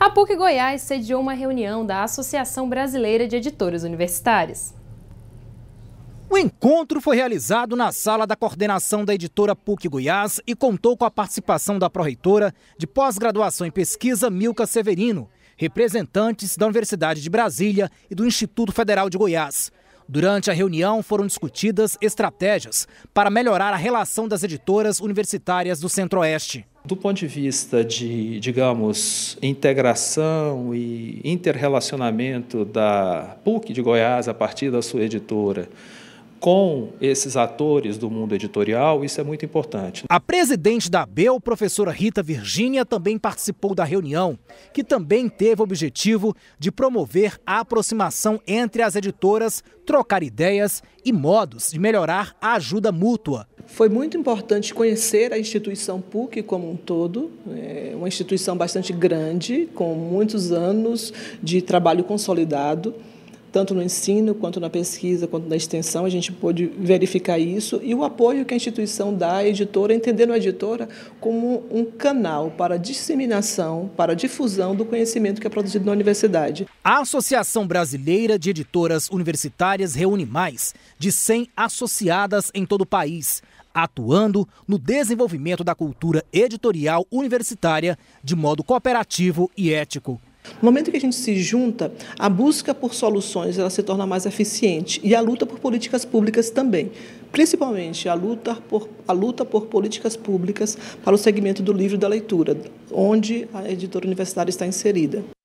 a PUC Goiás sediou uma reunião da Associação Brasileira de Editores Universitários. O encontro foi realizado na sala da coordenação da editora PUC Goiás e contou com a participação da pró-reitora de pós-graduação em pesquisa Milka Severino, representantes da Universidade de Brasília e do Instituto Federal de Goiás. Durante a reunião foram discutidas estratégias para melhorar a relação das editoras universitárias do Centro-Oeste. Do ponto de vista de, digamos, integração e interrelacionamento da PUC de Goiás a partir da sua editora com esses atores do mundo editorial, isso é muito importante. A presidente da ABEL, professora Rita Virgínia, também participou da reunião, que também teve o objetivo de promover a aproximação entre as editoras, trocar ideias e modos de melhorar a ajuda mútua. Foi muito importante conhecer a instituição PUC como um todo, né, uma instituição bastante grande, com muitos anos de trabalho consolidado tanto no ensino, quanto na pesquisa, quanto na extensão, a gente pôde verificar isso, e o apoio que a instituição dá à editora, entendendo a editora como um canal para disseminação, para difusão do conhecimento que é produzido na universidade. A Associação Brasileira de Editoras Universitárias reúne mais de 100 associadas em todo o país atuando no desenvolvimento da cultura editorial universitária de modo cooperativo e ético. No momento que a gente se junta, a busca por soluções ela se torna mais eficiente e a luta por políticas públicas também. Principalmente a luta por, a luta por políticas públicas para o segmento do livro da leitura, onde a editora universitária está inserida.